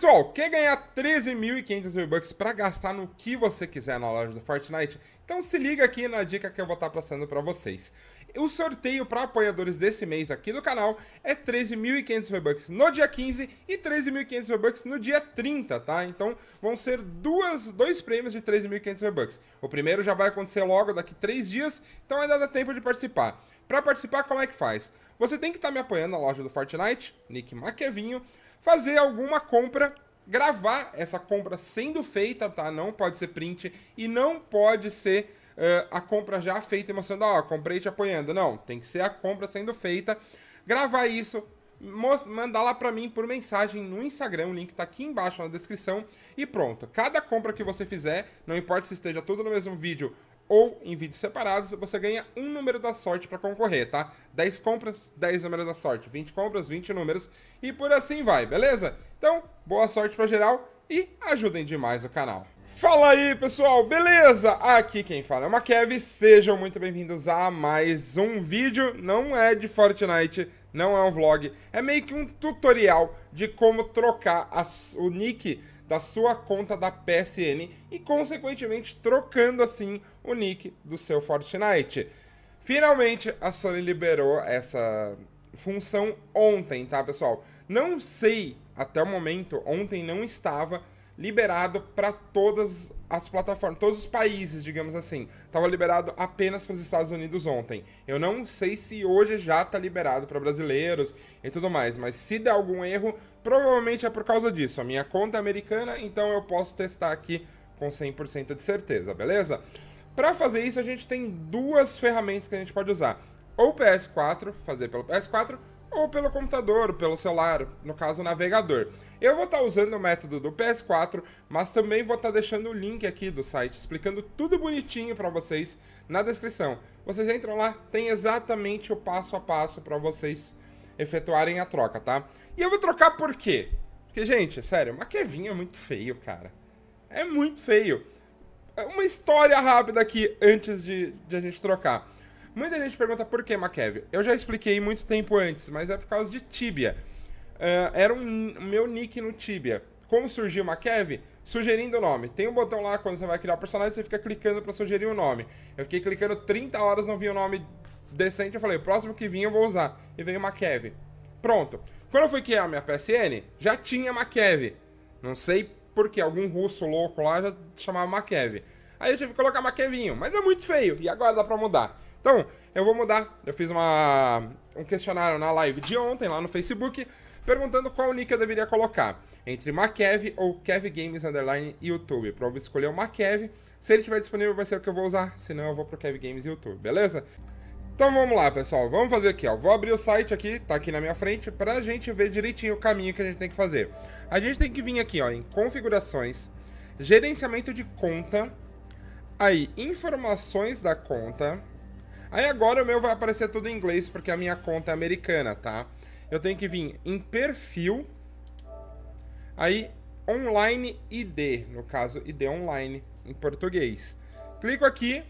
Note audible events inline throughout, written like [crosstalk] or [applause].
Pessoal, quer ganhar 13.500 V-Bucks para gastar no que você quiser na loja do Fortnite? Então se liga aqui na dica que eu vou estar tá passando para vocês. O sorteio para apoiadores desse mês aqui do canal é 13.500 V-Bucks no dia 15 e 13.500 V-Bucks no dia 30, tá? Então vão ser duas, dois prêmios de 13.500 V-Bucks. O primeiro já vai acontecer logo daqui 3 dias, então ainda dá tempo de participar. Para participar, como é que faz? Você tem que estar tá me apoiando na loja do Fortnite, Nick Maquevinho fazer alguma compra, gravar essa compra sendo feita, tá? Não pode ser print e não pode ser uh, a compra já feita e mostrando, ó, oh, comprei te apoiando. Não, tem que ser a compra sendo feita. Gravar isso, mandar lá para mim por mensagem no Instagram, o link tá aqui embaixo na descrição e pronto. Cada compra que você fizer, não importa se esteja tudo no mesmo vídeo ou em vídeos separados, você ganha um número da sorte para concorrer, tá? 10 compras, 10 números da sorte, 20 compras, 20 números e por assim vai, beleza? Então, boa sorte para geral e ajudem demais o canal. Fala aí, pessoal, beleza? Aqui quem fala é o Makev, sejam muito bem-vindos a mais um vídeo, não é de Fortnite, não é um vlog, é meio que um tutorial de como trocar a, o nick da sua conta da PSN e, consequentemente, trocando assim o nick do seu Fortnite. Finalmente, a Sony liberou essa função ontem, tá, pessoal? Não sei até o momento, ontem não estava liberado para todas as plataformas, todos os países, digamos assim. Tava liberado apenas para os Estados Unidos ontem. Eu não sei se hoje já está liberado para brasileiros e tudo mais, mas se der algum erro, provavelmente é por causa disso. A minha conta é americana, então eu posso testar aqui com 100% de certeza, beleza? Para fazer isso, a gente tem duas ferramentas que a gente pode usar. Ou PS4, fazer pelo PS4, ou pelo computador, pelo celular, no caso navegador. Eu vou estar tá usando o método do PS4, mas também vou estar tá deixando o link aqui do site explicando tudo bonitinho para vocês na descrição. Vocês entram lá, tem exatamente o passo a passo para vocês efetuarem a troca, tá? E eu vou trocar por quê? Porque, gente, sério, uma Kevinha é muito feio, cara. É muito feio. É uma história rápida aqui antes de, de a gente trocar. Muita gente pergunta por que Makev. Eu já expliquei muito tempo antes, mas é por causa de Tibia. Uh, era um meu nick no Tibia. Como surgiu Makev? Sugerindo o nome. Tem um botão lá quando você vai criar o personagem, você fica clicando para sugerir o um nome. Eu fiquei clicando 30 horas, não vi o um nome decente. Eu falei, o próximo que vinha eu vou usar. E veio Makev. Pronto. Quando eu fui criar a minha PSN, já tinha Makev. Não sei porque algum russo louco lá já chamava Makev. Aí eu tive que colocar Makevinho, mas é muito feio. E agora dá pra mudar. Então, eu vou mudar. Eu fiz uma, um questionário na live de ontem lá no Facebook, perguntando qual nick eu deveria colocar. Entre Makev ou Kev Games Underline YouTube. Pra eu escolher o Makev. Se ele estiver disponível, vai ser o que eu vou usar. Senão eu vou pro Kev Games YouTube, beleza? Então vamos lá, pessoal. Vamos fazer aqui, ó. Vou abrir o site aqui, tá aqui na minha frente, pra gente ver direitinho o caminho que a gente tem que fazer. A gente tem que vir aqui, ó, em configurações, gerenciamento de conta, aí informações da conta, Aí agora o meu vai aparecer tudo em inglês, porque a minha conta é americana, tá? Eu tenho que vir em perfil, aí online ID, no caso ID online em português. Clico aqui,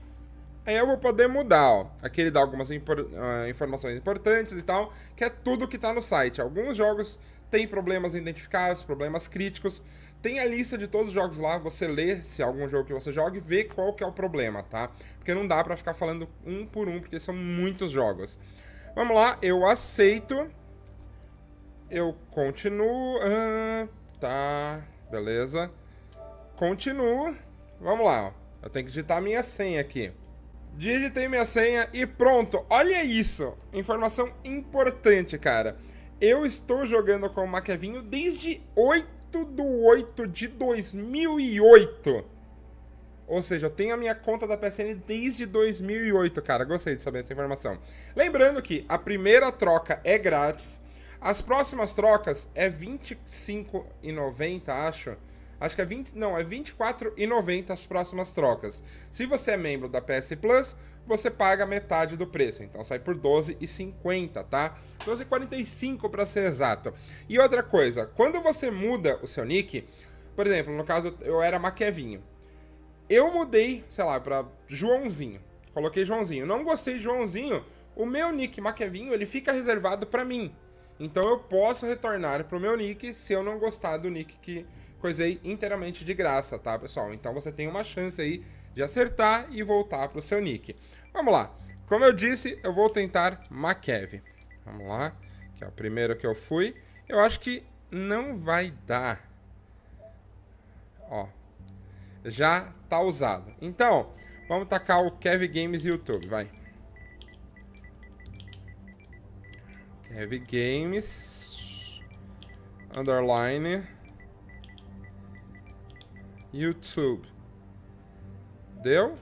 Aí eu vou poder mudar, ó. Aqui ele dá algumas impor, uh, informações importantes e tal, que é tudo que está no site. Alguns jogos têm problemas identificados, problemas críticos. Tem a lista de todos os jogos lá, você lê se é algum jogo que você joga e vê qual que é o problema, tá? Porque não dá para ficar falando um por um, porque são muitos jogos. Vamos lá, eu aceito. Eu continuo. tá, beleza. Continuo. Vamos lá, ó. Eu tenho que digitar a minha senha aqui digitei minha senha e pronto. Olha isso! Informação importante, cara. Eu estou jogando com o Maquiavinho desde 8 de 8 de 2008. Ou seja, eu tenho a minha conta da PSN desde 2008, cara. Gostei de saber essa informação. Lembrando que a primeira troca é grátis. As próximas trocas é R$25,90, 25,90, acho. Acho que é 20, não, é 24,90 as próximas trocas. Se você é membro da PS Plus, você paga metade do preço, então sai por 12,50, tá? 12,45 para ser exato. E outra coisa, quando você muda o seu nick, por exemplo, no caso eu era Maquiavinho. Eu mudei, sei lá, para Joãozinho. Coloquei Joãozinho. Não gostei de Joãozinho, o meu nick Maquiavinho, ele fica reservado para mim. Então eu posso retornar pro meu nick se eu não gostar do nick que coisei inteiramente de graça, tá, pessoal? Então você tem uma chance aí de acertar e voltar para o seu nick. Vamos lá. Como eu disse, eu vou tentar Makev. Vamos lá, que é o primeiro que eu fui. Eu acho que não vai dar. Ó, já tá usado. Então, vamos tacar o Kev Games YouTube, vai. Kev Games underline YouTube. Deu?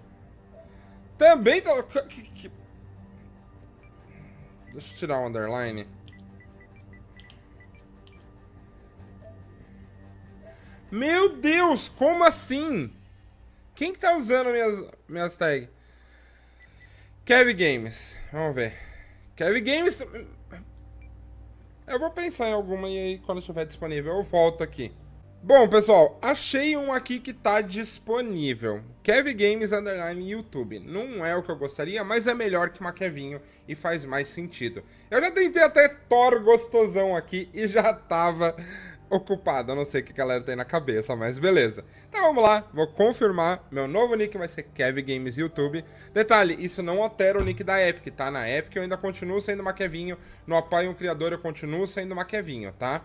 Também tá... Deixa eu tirar o um underline. Meu Deus, como assim? Quem que tá usando minhas, minhas tags? Kevin Games. Vamos ver. Kevin Games... Eu vou pensar em alguma e aí quando estiver disponível eu volto aqui. Bom, pessoal, achei um aqui que está disponível. Kev Games Underline YouTube. Não é o que eu gostaria, mas é melhor que Maquiavinho e faz mais sentido. Eu já tentei até Thor gostosão aqui e já tava ocupado. Eu não sei o que a galera tem na cabeça, mas beleza. Então vamos lá, vou confirmar. Meu novo nick vai ser Kev Games YouTube. Detalhe, isso não altera o nick da Epic, tá? Na Epic eu ainda continuo sendo Maquiavinho. No Apai um Criador eu continuo sendo Maquiavinho, tá?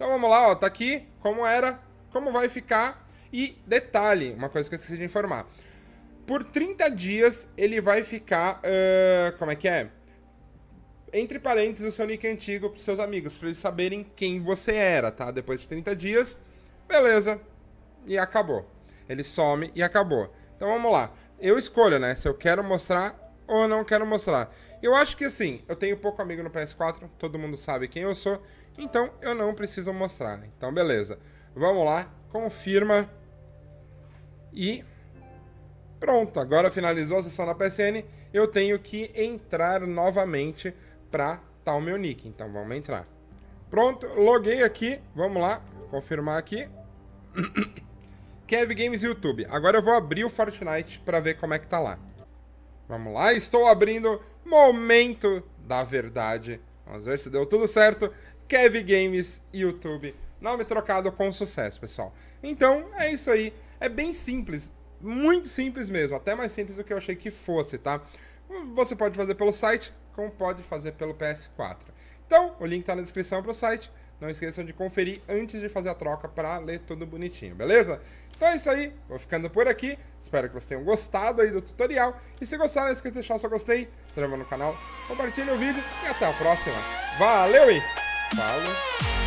Então vamos lá, ó, tá aqui como era, como vai ficar. E detalhe, uma coisa que eu esqueci de informar. Por 30 dias ele vai ficar. Uh, como é que é? Entre parênteses, o seu nick antigo pros seus amigos, para eles saberem quem você era, tá? Depois de 30 dias, beleza. E acabou. Ele some e acabou. Então vamos lá. Eu escolho, né? Se eu quero mostrar ou não quero mostrar. Eu acho que assim, eu tenho pouco amigo no PS4, todo mundo sabe quem eu sou. Então eu não preciso mostrar. Então beleza. Vamos lá, confirma. E pronto, agora finalizou a sessão na PSN. Eu tenho que entrar novamente para tal meu nick. Então vamos entrar. Pronto, loguei aqui. Vamos lá, confirmar aqui. [coughs] Kev Games YouTube. Agora eu vou abrir o Fortnite para ver como é que tá lá. Vamos lá, estou abrindo momento da verdade. Vamos ver se deu tudo certo. Kev Games YouTube. Nome trocado com sucesso, pessoal. Então, é isso aí. É bem simples, muito simples mesmo, até mais simples do que eu achei que fosse, tá? Você pode fazer pelo site, como pode fazer pelo PS4. Então, o link está na descrição para o site. Não esqueçam de conferir antes de fazer a troca para ler tudo bonitinho, beleza? Então é isso aí, vou ficando por aqui. Espero que vocês tenham gostado aí do tutorial. E se gostaram, não esqueça de deixar o seu gostei, se inscreva no canal, compartilhe o vídeo e até a próxima. Valeu e... Paulo.